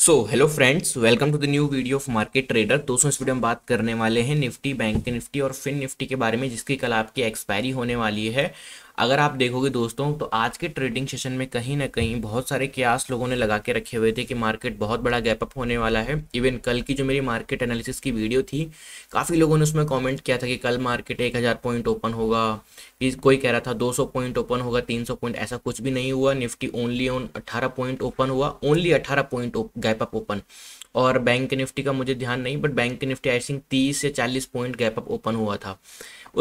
so hello friends welcome to the new video of market trader दोस्तों इस वीडियो में बात करने वाले हैं निफ्टी बैंक निफ्टी और फिन निफ्टी के बारे में जिसकी कल आपकी एक्सपायरी होने वाली है अगर आप देखोगे दोस्तों तो आज के ट्रेडिंग सेशन में कहीं ना कहीं बहुत सारे क्यास लोगों ने लगा के रखे हुए थे कि मार्केट बहुत बड़ा गैप अप होने वाला है इवन कल की जो मेरी मार्केट एनालिसिस की वीडियो थी काफ़ी लोगों ने उसमें कॉमेंट किया था कि कल मार्केट एक हज़ार पॉइंट ओपन होगा कोई कह रहा था दो सौ पॉइंट ओपन होगा तीन सौ पॉइंट ऐसा कुछ भी नहीं हुआ निफ्टी ओनली ऑन अठारह पॉइंट ओपन हुआ ओनली अठारह पॉइंट गैप अप ओपन और बैंक निफ्टी का मुझे ध्यान नहीं but bank Nifty I think तीस से चालीस पॉइंट गैप अप ओपन हुआ था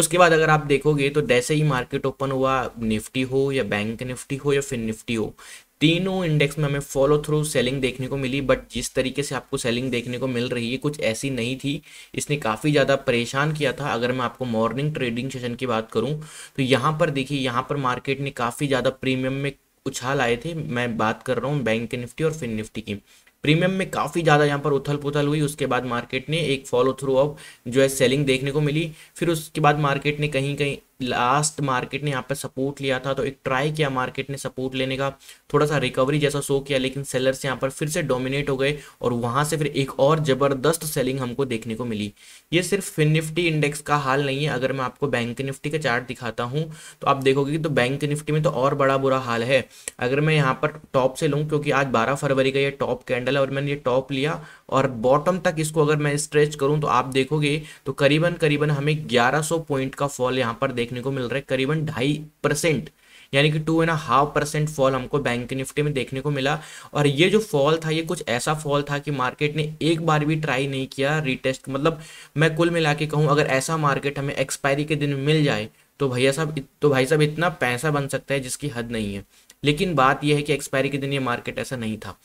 उसके बाद अगर आप देखोगे तो जैसे ही मार्केट ओपन हुआ निफ्टी हो या बैंक निफ्टी हो या फिर निफ्टी हो तीनों इंडेक्स में हमें फॉलो थ्रू सेलिंग देखने को मिली बट जिस तरीके से आपको सेलिंग देखने को मिल रही है कुछ ऐसी नहीं थी इसने काफ़ी ज़्यादा परेशान किया था अगर मैं आपको मॉर्निंग ट्रेडिंग सेशन की बात करूं तो यहाँ पर देखिए यहाँ पर मार्केट ने काफ़ी ज़्यादा प्रीमियम में उछाल आए थे मैं बात कर रहा हूँ बैंक निफ्टी और फिन निफ्टी की प्रीमियम में काफ़ी ज़्यादा यहाँ पर उथल पुथल हुई उसके बाद मार्केट ने एक फॉलो थ्रू ऑफ जो है सेलिंग देखने को मिली फिर उसके बाद मार्केट ने कहीं कहीं लास्ट मार्केट ने यहाँ पर सपोर्ट लिया था तो एक ट्राई किया मार्केट ने सपोर्ट लेने का थोड़ा सा रिकवरी जैसा शो किया लेकिन सेलर्स यहाँ पर फिर से डोमिनेट हो गए और वहाँ से फिर एक और ज़बरदस्त सेलिंग हमको देखने को मिली ये सिर्फ फिन निफ्टी इंडेक्स का हाल नहीं है अगर मैं आपको बैंक निफ्टी का चार्ट दिखाता हूँ तो आप देखोगे तो बैंक निफ्टी में तो और बड़ा बुरा हाल है अगर मैं यहाँ पर टॉप से लूँ क्योंकि आज बारह फरवरी का ये टॉप कैंडल है और मैंने ये टॉप लिया और बॉटम तक इसको अगर मैं स्ट्रेच करूँ तो आप देखोगे तो करीबन करीबन हमें ग्यारह पॉइंट का फॉल यहाँ पर देख देखने को मिल रहा है करीबन ढाई परसेंट यानी कि two and half percent fall हमको बैंक निफ्टी में देखने को मिला और ये जो फॉल था ये कुछ ऐसा फॉल था कि मार्केट ने एक बार भी ट्राई नहीं किया रीटेस्ट मतलब मैं कुल मिला के कहूँ अगर ऐसा मार्केट हमें एक्सपायरी के दिन मिल जाए तो भैया साहब तो भाई साहब इतना पैसा बन सकता है जिसकी हद नहीं है लेकिन बात यह है कि एक्सपायरी के दिन ये मार्केट ऐसा नहीं था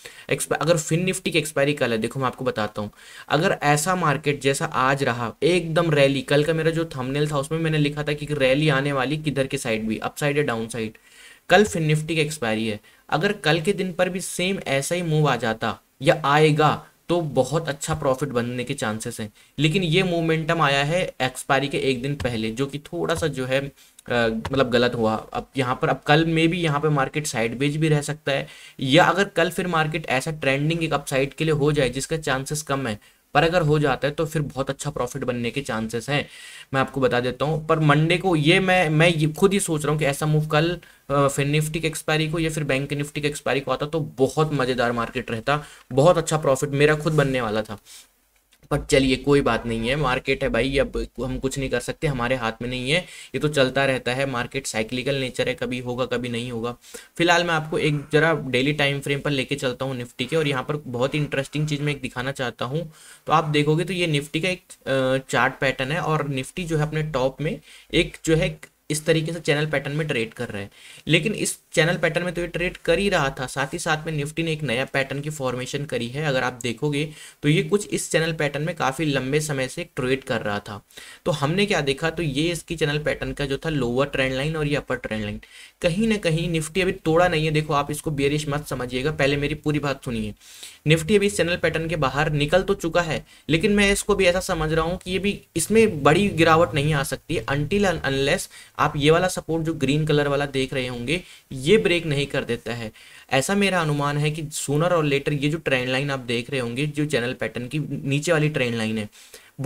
अगर फिन निफ्टी की एक्सपायरी कल है देखो मैं आपको बताता हूँ अगर ऐसा मार्केट जैसा आज रहा एकदम रैली कल का मेरा जो थमनेल था उसमें मैंने लिखा था कि रैली आने वाली किधर के साइड भी अप साइड या डाउन साइड कल फिन निफ्टी की एक्सपायरी है अगर कल के दिन पर भी सेम ऐसा ही मूव आ जाता या आएगा तो बहुत अच्छा प्रॉफिट बनने के चांसेस हैं लेकिन ये मोमेंटम आया है एक्सपायरी के एक दिन पहले जो कि थोड़ा सा जो है मतलब गलत हुआ अब यहाँ पर अब कल में भी यहाँ पे मार्केट साइड बेज भी रह सकता है या अगर कल फिर मार्केट ऐसा ट्रेंडिंग एक अपसाइड के लिए हो जाए जिसका चांसेस कम है पर अगर हो जाता है तो फिर बहुत अच्छा प्रॉफिट बनने के चांसेस हैं मैं आपको बता देता हूँ पर मंडे को ये मैं मैं ये खुद ही सोच रहा हूँ कि ऐसा मूव कल फिर निफ्टी के एक्सपायरी को या फिर बैंक के निफ्टी के एक्सपायरी को आता तो बहुत मज़ेदार मार्केट रहता बहुत अच्छा प्रॉफिट मेरा खुद बनने वाला था पर चलिए कोई बात नहीं है मार्केट है भाई अब हम कुछ नहीं कर सकते हमारे हाथ में नहीं है ये तो चलता रहता है मार्केट साइक्लिकल नेचर है कभी होगा कभी नहीं होगा फिलहाल मैं आपको एक जरा डेली टाइम फ्रेम पर लेके चलता हूँ निफ्टी के और यहाँ पर बहुत इंटरेस्टिंग चीज़ मैं एक दिखाना चाहता हूँ तो आप देखोगे तो ये निफ्टी का एक चार्ट पैटर्न है और निफ्टी जो है अपने टॉप में एक जो है इस तरीके से चैनल पैटर्न में ट्रेड कर रहे हैं लेकिन इस चैनल पैटर्न में तो ये ट्रेड कर ही रहा था साथ ही साथ में निफ्टी ने एक नया पैटर्न की फॉर्मेशन करी है अगर आप देखोगे तो ये कुछ इस चैनल पैटर्न में काफ़ी लंबे समय से ट्रेड कर रहा था तो हमने क्या देखा तो ये इसकी चैनल पैटर्न का जो था लोअर ट्रेंड लाइन और ये अपर ट्रेंड लाइन कहीं ना कहीं निफ्टी अभी तोड़ा नहीं है देखो आप इसको बेरिश मत समझिएगा पहले मेरी पूरी बात सुनिए निफ्टी अभी इस चैनल पैटर्न के बाहर निकल तो चुका है लेकिन मैं इसको भी ऐसा समझ रहा हूँ कि ये भी इसमें बड़ी गिरावट नहीं आ सकती अनटिल अनलेस आप ये वाला सपोर्ट जो ग्रीन कलर वाला देख रहे होंगे ये ब्रेक नहीं कर देता है ऐसा मेरा अनुमान है कि सोनर और लेटर ये जो ट्रेंड लाइन आप देख रहे होंगे जो चैनल पैटर्न की नीचे वाली ट्रेंड लाइन है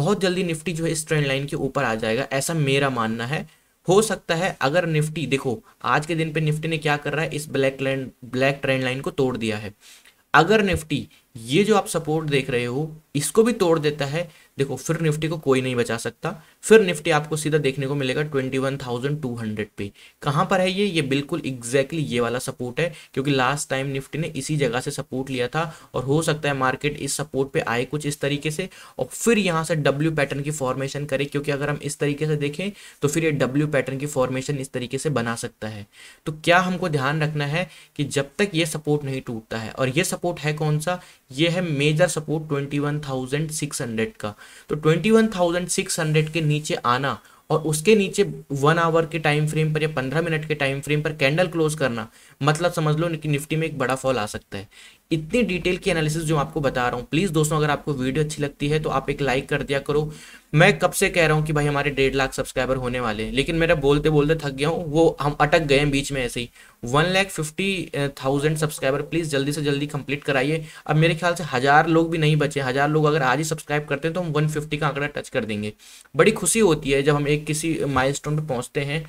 बहुत जल्दी निफ्टी जो है इस ट्रेंड लाइन के ऊपर आ जाएगा ऐसा मेरा मानना है हो सकता है अगर निफ्टी देखो आज के दिन पे निफ्टी ने क्या कर रहा है इस black line black trend line को तोड़ दिया है अगर निफ्टी ये जो आप सपोर्ट देख रहे हो इसको भी तोड़ देता है देखो फिर निफ्टी को कोई नहीं बचा सकता फिर निफ्टी आपको सीधा देखने को मिलेगा twenty one thousand two hundred पे कहाँ पर है ये ये बिल्कुल एग्जैक्टली exactly ये वाला सपोर्ट है क्योंकि लास्ट टाइम निफ्टी ने इसी जगह से सपोर्ट लिया था और हो सकता है मार्केट इस सपोर्ट पे आए कुछ इस तरीके से और फिर यहां से डब्ल्यू पैटर्न की फॉर्मेशन करे क्योंकि अगर हम इस तरीके से देखें तो फिर ये डब्ल्यू पैटर्न की फॉर्मेशन इस तरीके से बना सकता है तो क्या हमको ध्यान रखना है कि जब तक ये सपोर्ट नहीं टूटता है और ये सपोर्ट है कौन सा ये है major support twenty one thousand six hundred का तो 21,600 के नीचे आना और उसके नीचे वन आवर के टाइम फ्रेम पर या पंद्रह मिनट के टाइम फ्रेम पर कैंडल क्लोज करना मतलब समझ लो कि निफ्टी में एक बड़ा फॉल आ सकता है इतनी डिटेल की एनालिसिस जो आपको बता रहा हूँ प्लीज़ दोस्तों अगर आपको वीडियो अच्छी लगती है तो आप एक लाइक कर दिया करो मैं कब से कह रहा हूँ कि भाई हमारे डेढ़ लाख सब्सक्राइबर होने वाले हैं लेकिन मेरा बोलते बोलते थक गया हूँ वो हम अटक गए हैं बीच में ऐसे ही one lakh fifty thousand subscriber please जल्दी से जल्दी कंप्लीट कराइए अब मेरे ख्याल से हज़ार लोग भी नहीं बचे हज़ार लोग अगर आज ही सब्सक्राइब करते हैं तो हम वन फिफ्टी का आंकड़ा टच कर देंगे बड़ी खुशी होती है जब हम एक किसी माइल स्टोन पर पहुँचते हैं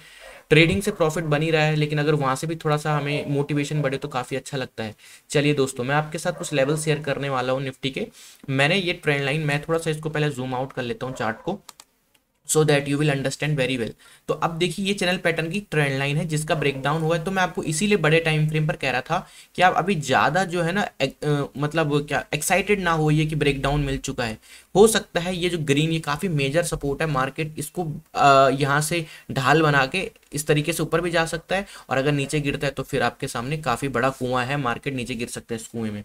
ट्रेडिंग से प्रॉफिट बनी रहा है लेकिन अगर वहां से भी थोड़ा सा हमें मोटिवेशन बढ़े तो काफ़ी अच्छा लगता है चलिए दोस्तों मैं आपके साथ कुछ लेवल शेयर करने वाला हूँ निफ्टी के मैंने ये ट्रेंड लाइन मैं थोड़ा सा इसको पहले जूम आउट कर लेता हूँ चार्ट को so that you will understand very well तो अब देखिए ये चैनल पैटर्न की ट्रेंड लाइन है जिसका ब्रेकडाउन हुआ है तो मैं आपको इसीलिए बड़े टाइम फ्रेम पर कह रहा था कि आप अभी ज़्यादा जो है ना आ, मतलब क्या एक्साइटेड ना होइए कि ब्रेकडाउन मिल चुका है हो सकता है ये जो ग्रीन ये काफ़ी मेजर सपोर्ट है मार्केट इसको यहाँ से ढाल बना के इस तरीके से ऊपर भी जा सकता है और अगर नीचे गिरता है तो फिर आपके सामने काफ़ी बड़ा कुआं है मार्केट नीचे गिर सकता है इस कुएं में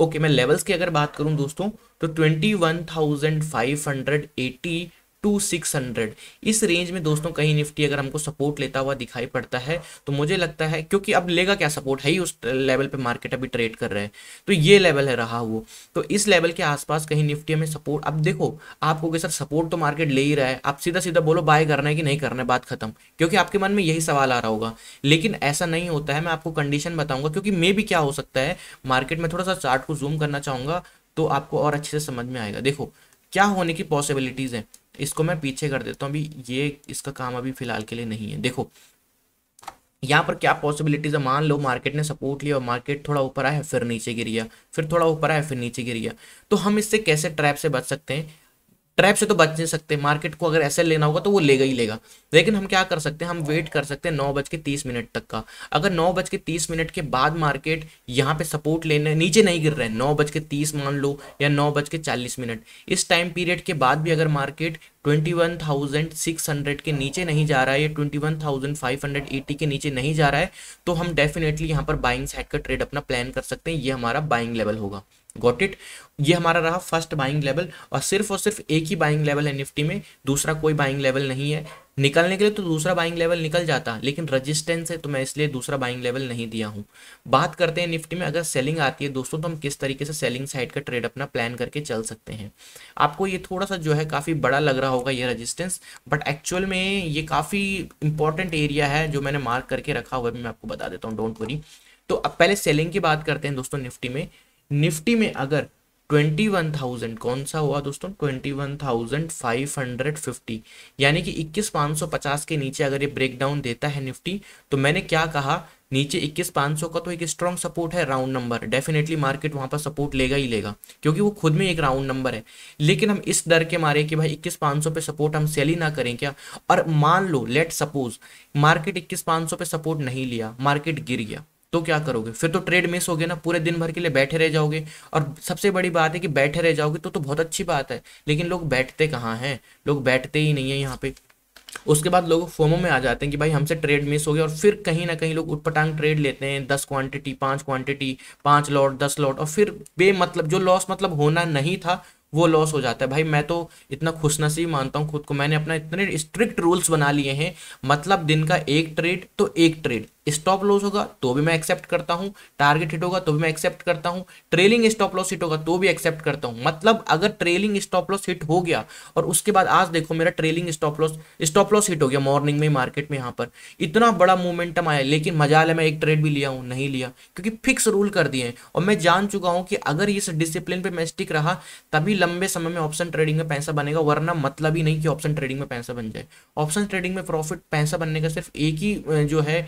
ओके मैं लेवल्स की अगर बात करूँ दोस्तों तो twenty one thousand five hundred eighty to six hundred इस रेंज में दोस्तों कहीं निफ्टी अगर हमको सपोर्ट लेता हुआ दिखाई पड़ता है तो मुझे लगता है क्योंकि अब लेगा क्या सपोर्ट है ही उस लेवल पे मार्केट अभी ट्रेड कर रहे हैं तो ये लेवल है रहा वो तो इस लेवल के आसपास कहीं निफ्टी में सपोर्ट अब देखो आपको कि सर सपोर्ट तो मार्केट ले ही रहा है आप सीधा सीधा बोलो बाय करना है कि नहीं करना है बात खत्म क्योंकि आपके मन में यही सवाल आ रहा होगा लेकिन ऐसा नहीं होता है मैं आपको कंडीशन बताऊंगा क्योंकि मे भी क्या हो सकता है मार्केट में थोड़ा सा चार्ट को जूम करना चाहूंगा तो आपको और अच्छे से समझ में आएगा देखो क्या होने की पॉसिबिलिटीज़ हैं इसको मैं पीछे कर देता हूँ अभी ये इसका काम अभी फिलहाल के लिए नहीं है देखो यहाँ पर क्या पॉसिबिलिटीज है मान लो मार्केट ने सपोर्ट लिया और मार्केट थोड़ा ऊपर आया फिर नीचे गिर गया फिर थोड़ा ऊपर आया फिर नीचे गिर गया तो हम इससे कैसे ट्रैप से बच सकते हैं ट्रैप से तो बच नहीं सकते मार्केट को अगर ऐसे लेना होगा तो वो लेगा ही लेगा लेकिन हम क्या कर सकते हैं हम वेट कर सकते हैं नौ बज के तीस मिनट तक का अगर नौ बज के तीस मिनट के बाद मार्केट यहाँ पे सपोर्ट लेने नीचे नहीं गिर रहे हैं नौ बज के तीस मान लो या नौ बज के चालीस मिनट इस टाइम पीरियड के बाद भी अगर मार्केट हंड्रेड के नीचे नहीं जा रहा है या 21,580 के नीचे नहीं जा रहा है तो हम डेफिनेटली यहाँ पर बाइंग साइड का ट्रेड अपना प्लान कर सकते हैं ये हमारा बाइंग लेवल होगा गॉट इट ये हमारा रहा फर्स्ट बाइंग लेवल और सिर्फ और सिर्फ एक ही बाइंग लेवल है निफ्टी में दूसरा कोई बाइंग लेवल नहीं है निकलने के लिए तो दूसरा बाइंग लेवल निकल जाता लेकिन रेजिस्टेंस है तो मैं इसलिए दूसरा बाइंग लेवल नहीं दिया हूँ बात करते हैं निफ्टी में अगर सेलिंग आती है दोस्तों तो हम किस तरीके से सेलिंग साइड का ट्रेड अपना प्लान करके चल सकते हैं आपको ये थोड़ा सा जो है काफ़ी बड़ा लग रहा होगा ये रजिस्टेंस बट एक्चुअल में ये काफ़ी इंपॉर्टेंट एरिया है जो मैंने मार्क करके रखा हुआ है मैं आपको बता देता हूँ डोंट वरी तो अब पहले सेलिंग की बात करते हैं दोस्तों निफ्टी में निफ्टी में अगर 21,000 कौन सा हुआ दोस्तों 21,550 यानी कि 21,550 के नीचे अगर ये ब्रेक डाउन देता है निफ्टी तो मैंने क्या कहा नीचे 21,500 का तो एक स्ट्रॉन्ग सपोर्ट है राउंड नंबर डेफिनेटली मार्केट वहां पर सपोर्ट लेगा ही लेगा क्योंकि वो खुद में एक राउंड नंबर है लेकिन हम इस डर के मारे कि भाई इक्कीस सौ पे सपोर्ट हम सेल ही ना करें क्या और मान लो लेट सपोज मार्केट इक्कीस सौ पे सपोर्ट नहीं लिया मार्केट गिर गया तो क्या करोगे फिर तो ट्रेड मिस हो गया ना पूरे दिन भर के लिए बैठे रह जाओगे और सबसे बड़ी बात है कि बैठे रह जाओगे तो तो बहुत अच्छी बात है लेकिन लोग बैठते कहाँ हैं लोग बैठते ही नहीं है यहाँ पे उसके बाद लोग फोमो में आ जाते हैं कि भाई हमसे ट्रेड मिस हो गया और फिर कहीं ना कहीं लोग उटपटांग ट्रेड लेते हैं दस क्वांटिटी पाँच क्वांटिटी पाँच लॉट दस लॉट और फिर बे मतलब जो लॉस मतलब होना नहीं था वो लॉस हो जाता है भाई मैं तो इतना खुशनसीब मानता हूँ खुद को मैंने अपना इतने स्ट्रिक्ट रूल्स बना लिए हैं मतलब दिन का एक ट्रेड तो एक ट्रेड स्टॉप लॉस होगा तो भी मैं एक्सेप्ट करता हूँ टारगेट हिट होगा तो भी मैं एक्सेप्ट करता हूँ ट्रेलिंग स्टॉप लॉस हिट होगा तो भी एक्सेप्ट करता हूँ मतलब अगर ट्रेलिंग स्टॉप लॉस हिट हो गया और उसके बाद आज देखो मेरा trailing stop loss stop loss hit हो गया मॉर्निंग में मार्केट में यहाँ पर इतना बड़ा मोमेंटम आया लेकिन मजा आया मैं एक ट्रेड भी लिया हूँ नहीं लिया क्योंकि फिक्स रूल कर दिए और मैं जान चुका हूँ कि अगर इस डिसिप्लिन पर मैं स्टिक रहा तभी लंबे समय में ऑप्शन ट्रेडिंग में पैसा बनेगा वरना मतलब ही नहीं कि ऑप्शन ट्रेडिंग में पैसा बन जाए ऑप्शन ट्रेडिंग में प्रॉफिट पैसा बनने का सिर्फ एक ही जो है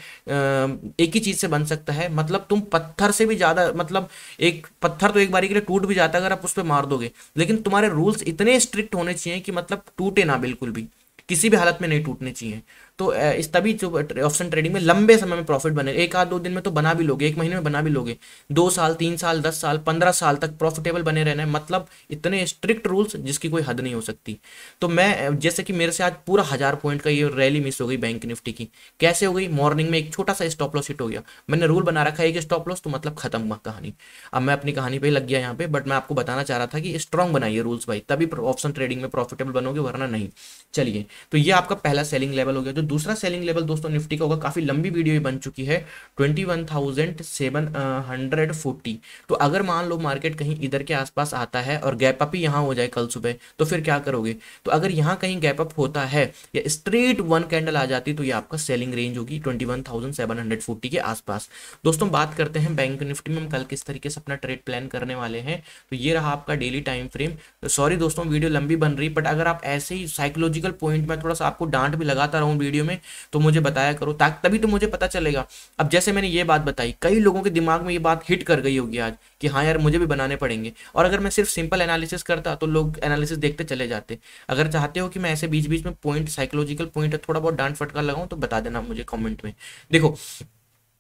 एक ही चीज़ से बन सकता है मतलब तुम पत्थर से भी ज़्यादा मतलब एक पत्थर तो एक बारी के लिए टूट भी जाता है अगर आप उस पर मार दोगे लेकिन तुम्हारे रूल्स इतने स्ट्रिक्ट होने चाहिए कि मतलब टूटे ना बिल्कुल भी किसी भी हालत में नहीं टूटने चाहिए तो इस तभी जो ऑप्शन ट्रेडिंग में लंबे समय में प्रॉफिट बने एक आध दो दिन में तो बना भी लोगे एक महीने में बना भी लोगे दो साल तीन साल दस साल पंद्रह साल तक प्रॉफिटेबल बने रहना है मतलब इतने स्ट्रिक्ट रूल्स जिसकी कोई हद नहीं हो सकती तो मैं जैसे कि मेरे से आज पूरा हज़ार पॉइंट का ये रैली मिस हो गई बैंक निफ्टी की कैसे हो गई मॉर्निंग में एक छोटा सा स्टॉप लॉस हिट हो गया मैंने रूल बना रखा है कि स्टॉप लॉस तो मतलब खत्म हुआ कहानी अब मैं अपनी कहानी पर लग गया यहाँ पे बट मैं आपको बताना चाह रहा था कि स्ट्रॉन्ग बनाइए रूल्स भाई तभी ऑप्शन ट्रेडिंग में प्रॉफिटेबल बनोगे वरना नहीं चलिए तो ये आपका पहला सेलिंग लेवल हो गया जो दूसरा सेलिंग लेवल दोस्तों निफ्टी का होगा काफ़ी लंबी वीडियो भी बन चुकी है twenty one thousand seven hundred forty तो अगर मान लो मार्केट कहीं इधर के आसपास आता है और गैप अप ही यहाँ हो जाए कल सुबह तो फिर क्या करोगे तो अगर यहाँ कहीं गैप अप होता है या स्ट्रेट वन कैंडल आ जाती तो ये आपका सेलिंग रेंज होगी ट्वेंटी के आसपास दोस्तों बात करते हैं बैंक निफ्टी में हम कल किस तरीके से अपना ट्रेड प्लान करने वाले हैं तो ये रहा आपका डेली टाइम फ्रेम सॉरी दोस्तों वीडियो लंबी बन रही बट अगर आप ऐसे ही साइकोलॉजिकल पॉइंट में थोड़ा सा आपको डांट भी लगाता रहूँ वीडियो वीडियो में तो मुझे बताया करो ताकि तभी तो मुझे पता चलेगा अब जैसे मैंने ये बात बताई कई लोगों के दिमाग में ये बात हिट कर गई होगी आज कि हाँ यार मुझे भी बनाने पड़ेंगे और अगर मैं सिर्फ सिंपल एनालिसिस करता तो लोग एनालिसिस देखते चले जाते अगर चाहते हो कि मैं ऐसे बीच बीच में पॉइंट साइकोलॉजिकल पॉइंट थोड़ा बहुत डांट फटका लगाऊँ तो बता देना मुझे कॉमेंट में देखो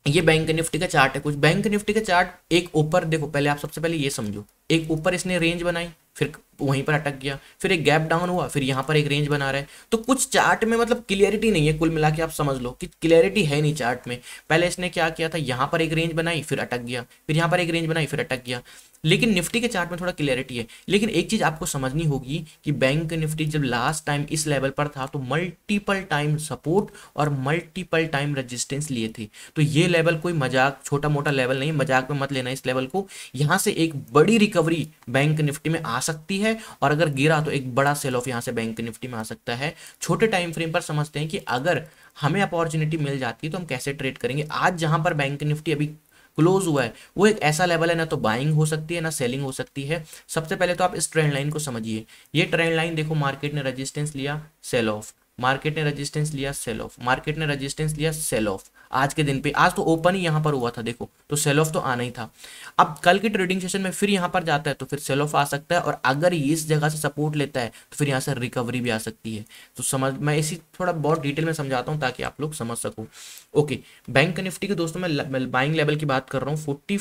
ये बैंक निफ्टी का चार्ट है कुछ बैंक निफ्टी का चार्ट एक ऊपर देखो पहले आप सबसे पहले ये समझो एक ऊपर इसने रेंज बनाई फिर वहीं पर अटक गया फिर एक गैप डाउन हुआ फिर यहाँ पर एक रेंज बना रहा है तो कुछ चार्ट में मतलब क्लियरिटी नहीं है कुल मिला के आप समझ लो कि क्लियरिटी है नहीं चार्ट में पहले इसने क्या किया था यहाँ पर एक रेंज बनाई फिर अटक गया फिर यहाँ पर एक रेंज बनाई फिर अटक गया लेकिन निफ्टी के चार्ट में थोड़ा क्लियरिटी है लेकिन एक चीज़ आपको समझनी होगी कि बैंक निफ्टी जब लास्ट टाइम इस लेवल पर था तो मल्टीपल टाइम सपोर्ट और मल्टीपल टाइम रेजिस्टेंस लिए थे तो ये लेवल कोई मजाक छोटा मोटा लेवल नहीं मजाक में मत लेना इस लेवल को यहां से एक बड़ी रिकवरी बैंक निफ्टी में आ सकती है और अगर गिरा तो एक बड़ा सेल ऑफ यहां से बैंक निफ्टी में आ सकता है छोटे टाइम फ्रेम पर समझते हैं कि अगर हमें अपॉर्चुनिटी मिल जाती है तो हम कैसे ट्रेड करेंगे आज जहां पर बैंक निफ्टी अभी क्लोज हुआ है वो एक ऐसा लेवल है ना तो बाइंग हो सकती है ना सेलिंग हो सकती है सबसे पहले तो आप इस ट्रेंड लाइन को समझिए ये ट्रेंड लाइन देखो मार्केट ने रजिस्टेंस लिया सेल ऑफ मार्केट ने रजिस्टेंस लिया सेल ऑफ मार्केट ने रजिस्टेंस लिया सेल ऑफ आज के दिन पे आज तो ओपन ही यहाँ पर हुआ था देखो तो सेल ऑफ तो आना ही था अब कल के ट्रेडिंग सेशन में फिर यहाँ पर जाता है तो फिर सेल ऑफ आ सकता है और अगर ये इस जगह से सपोर्ट लेता है तो फिर यहाँ से रिकवरी भी आ सकती है तो समझ मैं इसी थोड़ा बहुत डिटेल में समझाता हूँ ताकि आप लोग समझ सकूँ ओके बैंक निफ्टी के दोस्तों में बाइंग लेवल की बात कर रहा हूँ फोर्टी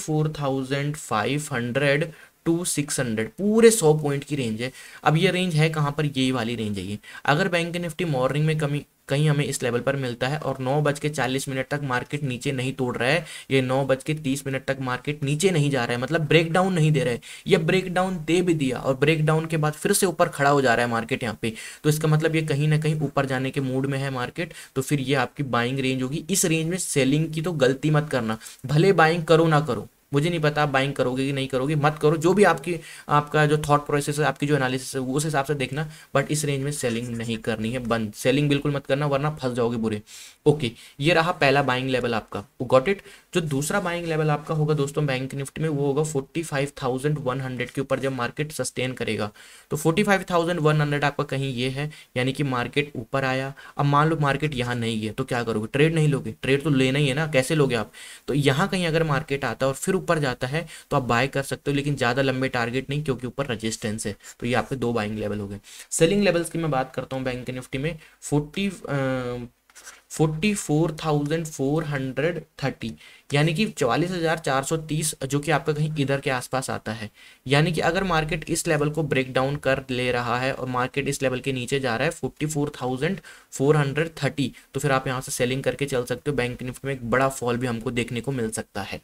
टू सिक्स हंड्रेड पूरे सौ पॉइंट की रेंज है अब ये रेंज है कहाँ पर यही वाली रेंज है ये अगर बैंक निफ्टी मॉर्निंग में कमी कहीं हमें इस लेवल पर मिलता है और नौ बज के चालीस मिनट तक मार्केट नीचे नहीं तोड़ रहा है ये नौ बज के तीस मिनट तक मार्केट नीचे नहीं जा रहा है मतलब ब्रेकडाउन नहीं दे रहा है या ब्रेकडाउन दे भी दिया और ब्रेकडाउन के बाद फिर से ऊपर खड़ा हो जा रहा है मार्केट यहाँ पे तो इसका मतलब ये कहीं ना कहीं ऊपर जाने के मूड में है मार्केट तो फिर ये आपकी बाइंग रेंज होगी इस रेंज में सेलिंग की तो गलती मत करना भले बाइंग करो ना करो मुझे नहीं पता आप बाइंग करोगे कि नहीं करोगे मत करो जो भी आपकी आपका जो थॉट प्रोसेस है आपकी जो एनालिसिस है उस हिसाब से देखना बट इस रेंज में सेलिंग नहीं करनी है बंद सेलिंग बिल्कुल मत करना वरना फंस जाओगे बुरे ओके ये रहा पहला बाइंग लेवल आपका गॉट इट जो दूसरा बाइंग लेवल आपका होगा दोस्तों बैंक निफ्टी में वो होगा forty five thousand one hundred के ऊपर जब मार्केट सस्टेन करेगा तो forty five thousand one hundred आपका कहीं ये है यानी कि मार्केट ऊपर आया अब मान लो मार्केट यहाँ नहीं है तो क्या करोगे ट्रेड नहीं लोगे ट्रेड तो लेना ही है ना कैसे लोगे आप तो यहाँ कहीं अगर मार्केट आता और फिर ऊपर जाता है तो आप बाय कर सकते हो लेकिन ज़्यादा लंबे टारगेट नहीं क्योंकि ऊपर रजिस्टेंस है तो ये आपके दो बाइंग लेवल हो गए सेलिंग लेवल्स की मैं बात करता हूँ बैंक निफ्टी में forty forty four thousand four hundred thirty यानी कि चवालीस हज़ार चार सौ तीस जो कि आपका कहीं इधर के आसपास आता है यानी कि अगर मार्केट इस लेवल को ब्रेक डाउन कर ले रहा है और मार्केट इस लेवल के नीचे जा रहा है 44,430 तो फिर आप यहाँ से सेलिंग करके चल सकते हो बैंक निफ्टी में एक बड़ा फॉल भी हमको देखने को मिल सकता है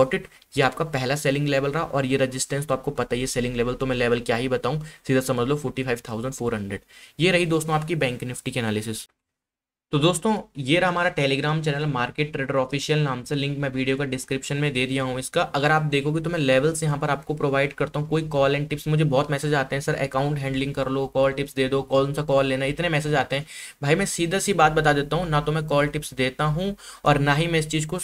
गॉट इट ये आपका पहला सेलिंग लेवल रहा और ये रजिस्टेंस तो आपको पता ही है सेलिंग लेवल तो मैं लेवल क्या ही बताऊँ सीधा समझ लो forty five thousand four hundred ये रही दोस्तों आपकी बैंक निफ्टी के एनालिसिस तो दोस्तों ये रहा हमारा Telegram channel market trader official नाम से लिंक मैं वीडियो का डिस्क्रिप्शन में दे दिया हूँ इसका अगर आप देखोगे तो मैं लेवल्स यहाँ पर आपको प्रोवाइड करता हूँ कोई कॉल एंड टिप्स मुझे बहुत मैसेज आते हैं सर अकाउंट हैंडलिंग कर लो कॉल टिप्स दे दो कौन सा कॉल लेना इतने मैसेज आते हैं भाई मैं सीधा सी बात बता देता हूँ ना तो मैं कॉल टिप्स देता हूँ और ना ही मैं इस चीज़ को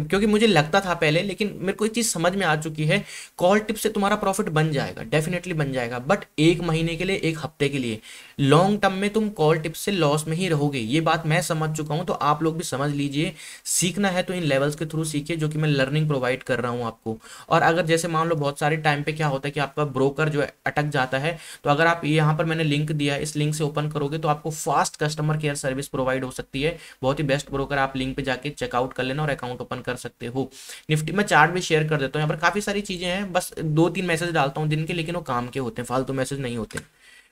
क्योंकि मुझे लगता था पहले लेकिन मेरे को एक चीज़ समझ में आ चुकी है कॉल टिप्स से तुम्हारा प्रॉफिट बन जाएगा डेफिनेटली बन जाएगा बट एक महीने के लिए एक हफ्ते के लिए लॉन्ग टर्म में तुम कॉल टिप्स से लॉस में ही रहोगे ये बात मैं समझ चुका हूँ तो आप लोग भी समझ लीजिए सीखना है तो इन लेवल्स के थ्रू सीखिए जो कि मैं लर्निंग प्रोवाइड कर रहा हूँ आपको और अगर जैसे मान लो बहुत सारे टाइम पे क्या होता है कि आपका ब्रोकर जो है अटक जाता है तो अगर आप यहाँ पर मैंने लिंक दिया इस लिंक से ओपन करोगे तो आपको fast customer care service provide हो सकती है बहुत ही बेस्ट ब्रोकर आप लिंक पर जाकर चेकआउट कर लेना और अकाउंट ओपन कर सकते हो निफ्टी में चार्ट भी शेयर कर देता हूँ यहाँ पर काफ़ी सारी चीज़ें हैं बस दो तीन मैसेज डालता हूँ दिन के लेकिन वो काम के होते हैं फालतू मैसेज नहीं होते हैं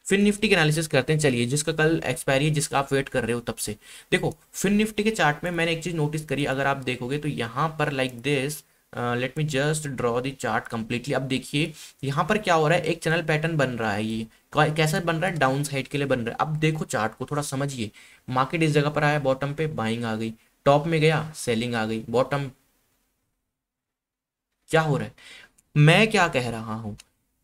फिन निफ्टी के एनालिसिस करते हैं चलिए जिसका कल एक्सपायरी है जिसका आप वेट कर रहे हो तब से देखो फिन निफ्टी के चार्ट में मैंने एक चीज़ नोटिस करी अगर आप देखोगे तो यहाँ पर like this let me just draw the chart completely अब देखिए यहाँ पर क्या हो रहा है एक चैनल पैटर्न बन रहा है ये कैसा बन रहा है डाउन साइड के लिए बन रहा है अब देखो चार्ट को थोड़ा समझिए मार्केट इस जगह पर आया बॉटम पे बाइंग आ गई टॉप में गया सेलिंग आ गई बॉटम क्या हो रहा है मैं क्या कह रहा हूं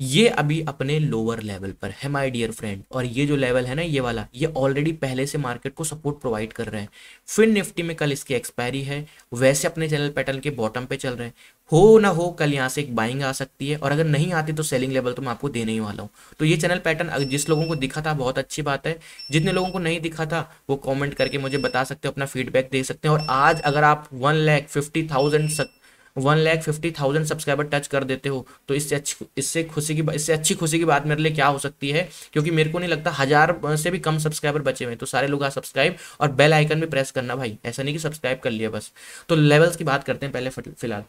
ये अभी अपने लोअर लेवल पर है माय डियर फ्रेंड और ये जो लेवल है ना ये वाला ये ऑलरेडी पहले से मार्केट को सपोर्ट प्रोवाइड कर रहे हैं फिर निफ्टी में कल इसकी एक्सपायरी है वैसे अपने चैनल पैटर्न के बॉटम पे चल रहे हैं हो ना हो कल यहाँ से एक बाइंग आ सकती है और अगर नहीं आती तो सेलिंग लेवल तो मैं आपको देने ही वाला हूँ तो ये चैनल पैटर्न जिस लोगों को दिखा था बहुत अच्छी बात है जितने लोगों को नहीं दिखा था वो कॉमेंट करके मुझे बता सकते हो अपना फीडबैक दे सकते हैं और आज अगर आप one lakh fifty thousand one lakh fifty thousand subscriber touch कर देते हो तो इससे अच्छी इससे खुशी की इससे अच्छी खुशी की बात मेरे लिए क्या हो सकती है क्योंकि मेरे को नहीं लगता हज़ार से भी कम सब्सक्राइबर बचे हुए तो सारे लोग आज सब्सक्राइब और बेल आइकन भी प्रेस करना भाई ऐसा नहीं कि सब्सक्राइब कर लिया बस तो लेवल्स की बात करते हैं पहले फिलहाल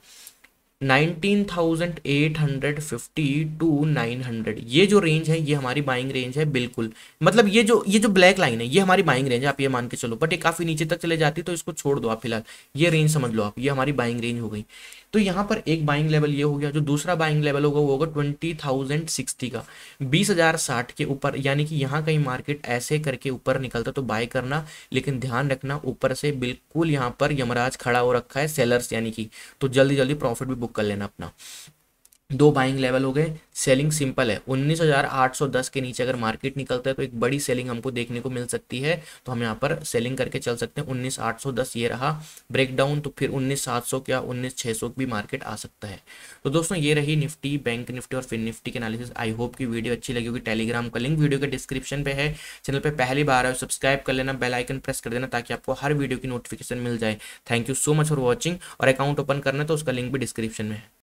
19,850 टू 900 ये जो रेंज है ये हमारी बाइंग रेंज है बिल्कुल मतलब ये जो ये जो ब्लैक लाइन है ये हमारी बाइंग रेंज है आप ये मान के चलो बट ये काफ़ी नीचे तक चले जाती तो इसको छोड़ दो आप फिलहाल ये रेंज समझ लो आप ये हमारी बाइंग रेंज हो गई तो यहाँ पर एक बाइंग लेवल ये हो गया जो दूसरा बाइंग लेवल होगा वो होगा ट्वेंटी थाउजेंड सिक्सटी का बीस हजार साठ के ऊपर यानी कि यहाँ कहीं मार्केट ऐसे करके ऊपर निकलता तो बाय करना लेकिन ध्यान रखना ऊपर से बिल्कुल यहाँ पर यमराज खड़ा हो रखा है सेलर्स यानी कि तो जल्दी जल्दी प्रॉफिट भी बुक कर लेना अपना दो बाइंग लेवल हो गए सेलिंग सिंपल है 19,810 के नीचे अगर मार्केट निकलता है तो एक बड़ी सेलिंग हमको देखने को मिल सकती है तो हम यहाँ पर सेलिंग करके चल सकते हैं 19,810 ये रहा ब्रेकडाउन तो फिर 19,700 या 19,600 भी मार्केट आ सकता है तो दोस्तों ये रही निफ्टी बैंक निफ्टी और फिन निफ्टी के एनालिसिस आई होप की वीडियो अच्छी लगी होगी टेलीग्राम का लिंक वीडियो के डिस्क्रिप्शन पर है चैनल पर पहली बार आए सब्सक्राइब कर लेना बेलाइकन प्रेस कर देना ताकि आपको हर वीडियो की नोटिफिकेशन मिल जाए thank you so much for watching और अकाउंट ओपन करना तो उसका लिंक भी डिस्क्रिप्शन में है